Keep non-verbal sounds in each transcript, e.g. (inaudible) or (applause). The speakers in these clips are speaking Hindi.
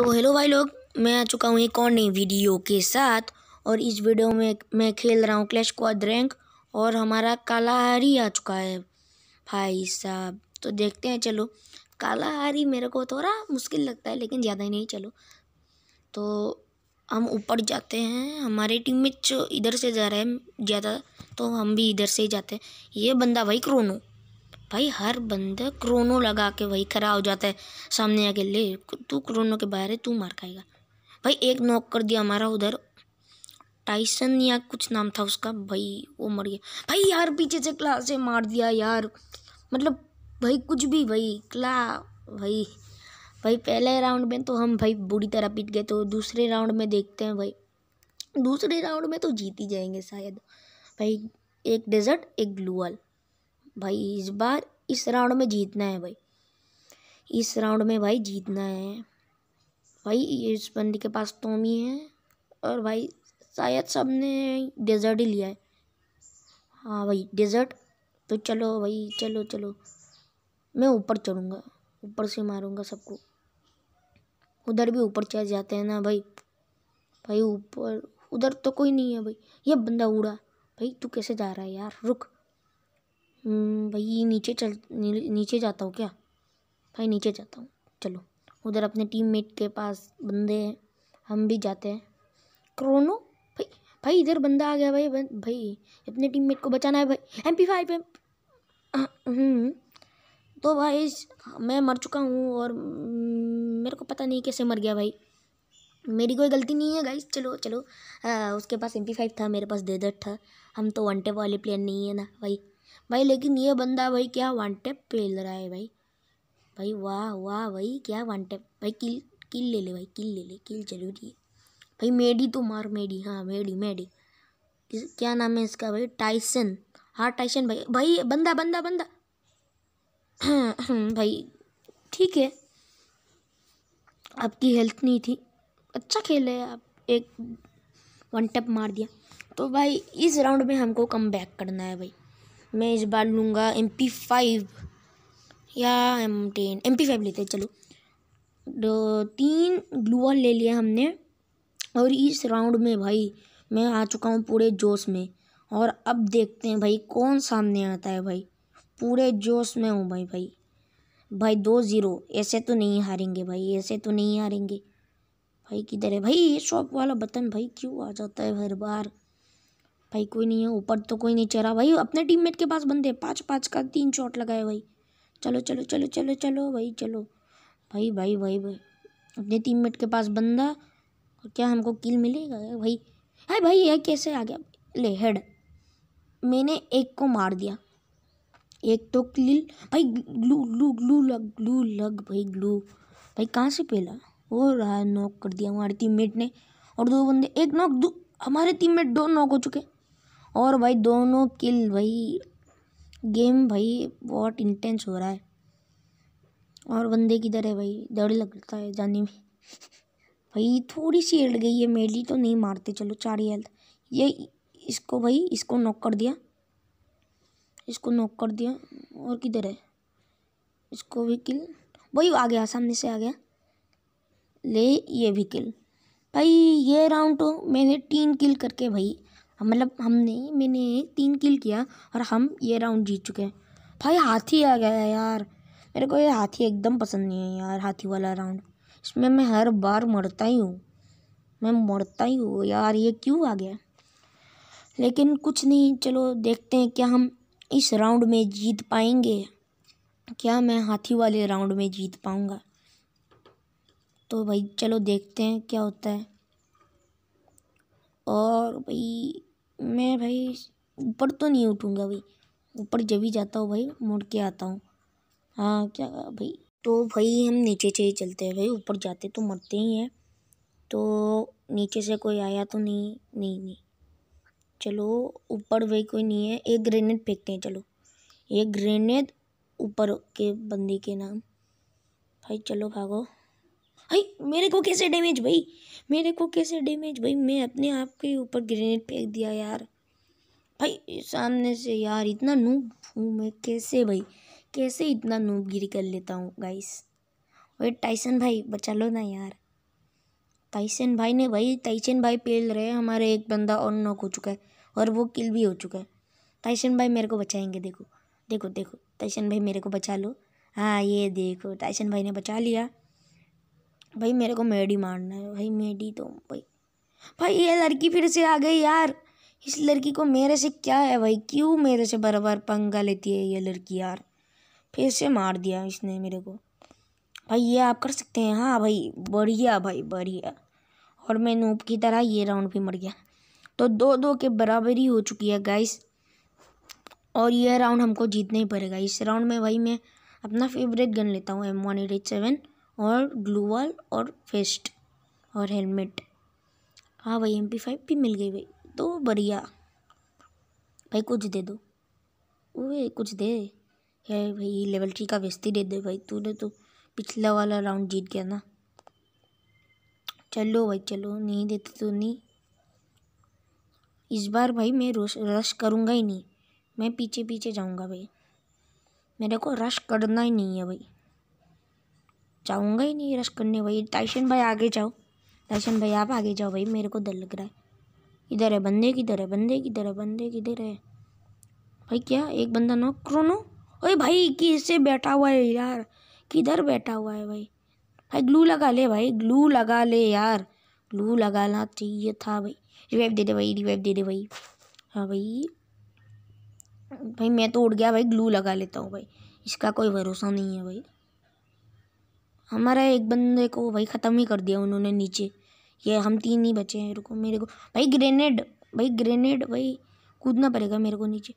तो हेलो भाई लोग मैं आ चुका हूँ एक और नई वीडियो के साथ और इस वीडियो में मैं खेल रहा हूँ क्लैश क्वाद रैंक और हमारा कालाहारी आ चुका है भाई साहब तो देखते हैं चलो कालाहारी मेरे को थोड़ा मुश्किल लगता है लेकिन ज़्यादा ही नहीं चलो तो हम ऊपर जाते हैं हमारे टीम में इधर से जा रहे हैं ज़्यादा तो हम भी इधर से ही जाते हैं ये बंदा भाई क्रोनो भाई हर बंदा क्रोनो लगा के वही खड़ा हो जाता है सामने आके ले तू क्रोनो के बाहर है तू मार खाएगा भाई एक नॉक कर दिया हमारा उधर टाइसन या कुछ नाम था उसका भाई वो मर गया भाई यार पीछे से क्लास से मार दिया यार मतलब भाई कुछ भी भाई क्ला भाई भाई पहले राउंड में तो हम भाई बुरी तरह पीट गए तो दूसरे राउंड में देखते हैं भाई दूसरे राउंड में तो जीत ही जाएंगे शायद भाई एक डेजर्ट एक ग्लूअल भाई इस बार इस राउंड में जीतना है भाई इस राउंड में भाई जीतना है भाई इस बंदे के पास टोमी है और भाई शायद सब ने डेजर्ट ही लिया है हाँ भाई डेजर्ट तो चलो भाई चलो चलो मैं ऊपर चढ़ूँगा ऊपर से मारूँगा सबको उधर भी ऊपर चढ़ जाते हैं ना भाई भाई ऊपर उधर तो कोई नहीं है भाई ये बंदा उड़ा भाई तू कैसे जा रहा है यार रुक हम्म, भाई नीचे चल नीचे जाता हूँ क्या भाई नीचे जाता हूँ चलो उधर अपने टीममेट के पास बंदे हैं हम भी जाते हैं क्रोनो भाई भाई इधर बंदा आ गया भाई भाई अपने टीममेट को बचाना है भाई एम पी फाइव एम तो भाई मैं मर चुका हूँ और मेरे को पता नहीं कैसे मर गया भाई मेरी कोई गलती नहीं है गाइस चलो चलो आ, उसके पास एम पी फाइव था मेरे पास देदर था हम तो वन टेप वाले प्लेयर नहीं है ना भाई भाई लेकिन ये बंदा भाई क्या वन टेप फेल रहा है भाई भाई वाह वाह भाई क्या वन टेप भाई किल किल ले ले भाई किल ले ले किल जरूरी है भाई मेडी तो मार मेडी हाँ मेडी मेडी क्या नाम है इसका भाई टाइसन हाँ टाइसन भाई भाई बंदा बंदा बंदा (clears throat) भाई ठीक है आपकी हेल्थ नहीं थी अच्छा खेल है आप एक वन टेप मार दिया तो भाई इस राउंड में हमको कम बैक करना है भाई मैं इस बार लूँगा एम पी फाइव या M ten M P five लेते हैं चलो दो तीन ग्लूअल ले लिया हमने और इस राउंड में भाई मैं आ चुका हूँ पूरे जोश में और अब देखते हैं भाई कौन सामने आता है भाई पूरे जोश में हूँ भाई भाई भाई दो ज़ीरो ऐसे तो नहीं हारेंगे भाई ऐसे तो नहीं हारेंगे भाई किधर है भाई ये शॉप वाला बटन भाई क्यों आ जाता है हर बार भाई कोई नहीं है ऊपर तो कोई नहीं चेहरा भाई अपने टीममेट के पास बंदे पाँच पाँच का तीन शॉट लगाए भाई चलो चलो चलो चलो चलो भाई चलो भाई भाई भाई भाई अपने टीममेट के पास बंदा और क्या हमको किल मिलेगा भाई अरे भाई यह कैसे आ गया ले हेड मैंने एक को मार दिया एक तो किल भाई ग्लू ग्लू ग्लू लग ग्लू लग भाई ग्लू भाई कहाँ से पहला वो रहा नॉक कर दिया हमारे टीम ने और दो बंदे एक नॉक दो हमारे टीम दो नॉक हो चुके और भाई दोनों किल भाई गेम भाई बहुत इंटेंस हो रहा है और बंदे किधर है भाई डर लगता है जाने में (laughs) भाई थोड़ी सी हेल्थ गई है मेरी तो नहीं मारते चलो चार हेल्थ ये इसको भाई इसको नॉक कर दिया इसको नॉक कर दिया और किधर है इसको भी किल भाई आ गया सामने से आ गया ले ये भी किल भाई ये राउंड तो मैंने तीन किल करके भाई हाँ, मतलब हमने मैंने तीन किल किया और हम ये राउंड जीत चुके हैं भाई हाथी आ गया यार मेरे को ये हाथी एकदम पसंद नहीं है यार हाथी वाला राउंड इसमें मैं हर बार मरता ही हूँ मैं मरता ही हूँ यार ये क्यों आ गया लेकिन कुछ नहीं चलो देखते हैं क्या हम इस राउंड में जीत पाएंगे क्या मैं हाथी वाले राउंड में जीत पाऊँगा तो भाई चलो देखते हैं क्या होता है और भाई मैं भाई ऊपर तो नहीं उठूँगा भाई ऊपर जब भी जाता हूँ भाई मुड़ के आता हूँ हाँ क्या भाई तो भाई हम नीचे से ही चलते हैं भाई ऊपर जाते तो मरते ही हैं तो नीचे से कोई आया तो नहीं नहीं नहीं चलो ऊपर भाई कोई नहीं है एक ग्रेनेड फेंकते हैं चलो एक ग्रेनेड ऊपर के बंदी के नाम भाई चलो भागो भाई मेरे को कैसे डैमेज भाई मेरे को कैसे डैमेज भाई मैं अपने आप के ऊपर ग्रेनेड फेंक दिया यार भाई सामने से यार इतना नूब हूँ मैं कैसे भाई कैसे इतना नूब गिरी कर लेता हूँ गाइस भाई टाइसन भाई बचा लो ना यार टाइसन भाई ने भाई टाइसन भाई पेल रहे हमारे एक बंदा और नॉक हो चुका है और वो किल भी हो चुका है टाइसन भाई मेरे को बचाएंगे देखो देखो देखो टाइसन भाई मेरे को बचा लो हाँ ये देखो टाइसन भाई ने बचा लिया भाई मेरे को मेडी मारना है भाई मेडी तो भाई भाई ये लड़की फिर से आ गई यार इस लड़की को मेरे से क्या है भाई क्यों मेरे से बार बार पंगा लेती है ये लड़की यार फिर से मार दिया इसने मेरे को भाई ये आप कर सकते हैं हाँ भाई बढ़िया भाई बढ़िया और मैं नूप की तरह ये राउंड भी मर गया तो दो दो के बराबरी हो चुकी है गाइस और यह राउंड हमको जीतना ही पड़ेगा इस राउंड में भाई मैं अपना फेवरेट गन लेता हूँ M one eight eight seven और ग्लू वॉल और फेस्ट और हेलमेट हाँ भाई एम पी फाइव भी मिल गई भाई तो बढ़िया भाई कुछ दे दो भाई कुछ दे है भाई लेवल थ्री का वेस्ती दे दे भाई तूने तो पिछला वाला राउंड जीत गया ना चलो भाई चलो नहीं देते तो नहीं इस बार भाई मैं रोश रश करूँगा ही नहीं मैं पीछे पीछे जाऊँगा भाई मेरे को रश करना ही नहीं है भाई जाऊँगा ही नहीं रश करने भाई ताइशन भाई आगे जाओ ताइशन भाई आप आगे जाओ भाई मेरे को डर लग रहा है इधर है बंदे किधर है बंदे किधर है बंदे किधर है भाई क्या एक बंदा नो क्रोनो अरे भाई किससे बैठा हुआ है यार किधर बैठा हुआ है भाई भाई ग्लू लगा ले भाई ग्लू लगा ले यार ग्लू लगाना चाहिए था भाई रिवाइव दे दे भाई रिवाइव दे दे भाई हाँ भाई भाई मैं तो उड़ गया भाई ग्लू लगा लेता हूँ भाई इसका कोई भरोसा नहीं है भाई हमारा एक बंदे को भाई ख़त्म ही कर दिया उन्होंने नीचे ये हम तीन ही बचे हैं रुको मेरे को भाई ग्रेनेड भाई ग्रेनेड भाई कूदना पड़ेगा मेरे को नीचे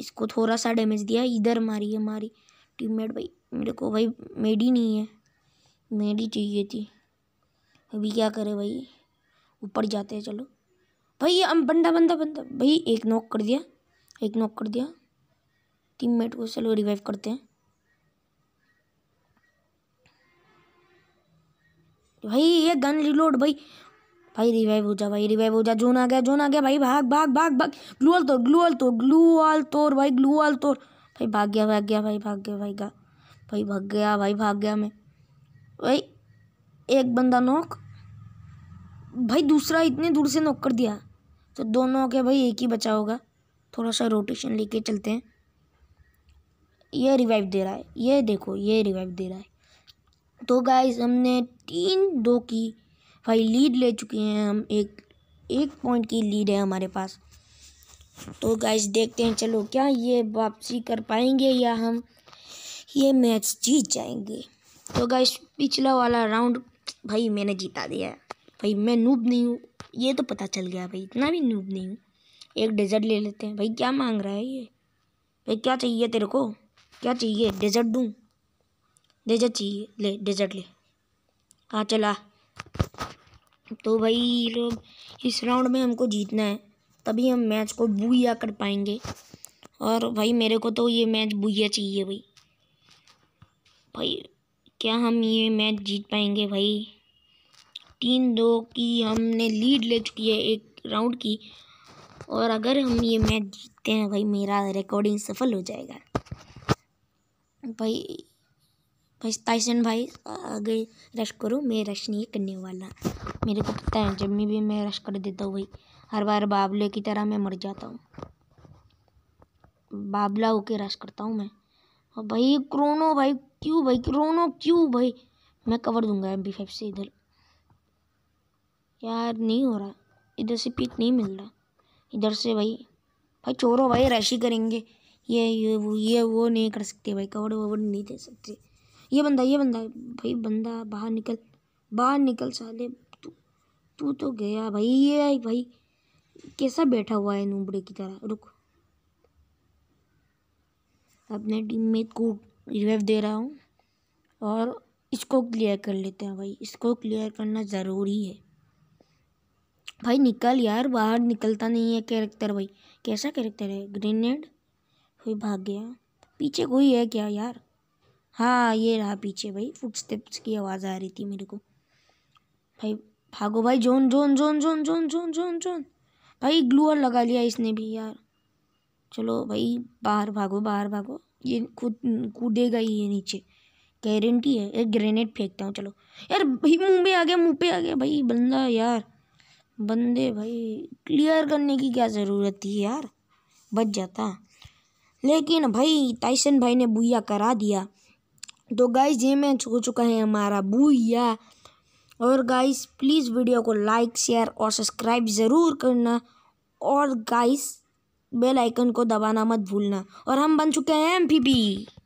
इसको थोड़ा सा डैमेज दिया इधर मारी है मारी टीममेट भाई मेरे को भाई मेडी नहीं है मेडी चाहिए थी अभी क्या करें भाई ऊपर जाते हैं चलो भाई हम बंदा बंदा बंदा भाई एक नॉक कर दिया एक नॉक कर दिया टीममेट को चलो रिवाइव करते हैं भाई ये गन रिलोड भाई भाई रिवाइव हो जा भाई रिवाइव हो जा जोन आ गया जोन आ गया भाई भाग भाग भाग भाग ग्लूअल तोड़ ग्लूअल तोड़ ग्लूअल तोड़ भाई ग्लूअल तोड़ भाई भाग गया भाग गया भाई भाग गया भाई भाई भाग गया भाई भाग गया मैं भाई एक बंदा नोक भाई दूसरा इतने दूर से नोक कर दिया तो दोनों के भाई एक ही बचा होगा थोड़ा सा रोटेशन लेके चलते हैं ये रिवाइव दे रहा है ये देखो ये रिवाइव दे रहा है तो गाइस हमने तीन दो की भाई लीड ले चुके हैं हम एक एक पॉइंट की लीड है हमारे पास तो गाइस देखते हैं चलो क्या ये वापसी कर पाएंगे या हम ये मैच जीत जाएंगे तो गाइस पिछला वाला राउंड भाई मैंने जीता दिया भाई मैं नूब नहीं हूँ ये तो पता चल गया भाई इतना भी नूब नहीं हूँ एक डेजर्ट ले लेते हैं भाई क्या मांग रहा है ये भाई क्या चाहिए तेरे को क्या चाहिए डेजर्ट दूँ डेजर्ट चाहिए ले डेजर्ट ले हाँ चला तो भाई इस राउंड में हमको जीतना है तभी हम मैच को बुया कर पाएंगे और भाई मेरे को तो ये मैच बुया चाहिए भाई भाई क्या हम ये मैच जीत पाएंगे भाई तीन दो की हमने लीड ले चुकी है एक राउंड की और अगर हम ये मैच जीतते हैं भाई मेरा रिकॉर्डिंग सफल हो जाएगा भाई ताइसन भाई आगे रश करो मैं रश नहीं करने वाला मेरे को पता है जब भी मैं रश कर देता हूँ भाई हर बार बाबले की तरह मैं मर जाता हूँ बाबला होके रश करता हूँ मैं और भाई क्रोनो भाई क्यों भाई क्रोनो क्यों भाई मैं कवर दूंगा एम फाइव से इधर यार नहीं हो रहा इधर से पिक नहीं मिल रहा इधर से भाई भाई चोरो भाई रश ही करेंगे ये ये वो ये वो नहीं कर सकते भाई कवर ववर नहीं दे सकते ये बंदा ये बंदा भाई बंदा बाहर निकल बाहर निकल साले तू तू तो गया भाई ये भाई कैसा बैठा हुआ है नूबड़े की तरह रुक अपने टीममेट को रिवाइव दे रहा हूँ और इसको क्लियर कर लेते हैं भाई इसको क्लियर करना ज़रूरी है भाई निकल यार बाहर निकलता नहीं है कैरेक्टर भाई कैसा कैरेक्टर है ग्रेनेड कोई भाग गया पीछे कोई है क्या यार हाँ ये रहा पीछे भाई फुटस्टेप्स की आवाज़ आ रही थी मेरे को भाई भागो भाई zone zone zone zone zone zone zone zone भाई ग्लूअर लगा लिया इसने भी यार चलो भाई बाहर भागो बाहर भागो ये खुद कूदेगा ही ये नीचे गारंटी है एक ग्रेनेड फेंकता हूँ चलो यार भाई मुँह में आ गया मुँह पे आ गया भाई बंदा यार बंदे भाई क्लियर करने की क्या ज़रूरत थी यार बच जाता लेकिन भाई टाइसन भाई ने बुया करा दिया तो गाइस ये मैच हो चुका है हमारा भूया और गाइस प्लीज़ वीडियो को लाइक शेयर और सब्सक्राइब ज़रूर करना और गाइस बेल आइकन को दबाना मत भूलना और हम बन चुके हैं एम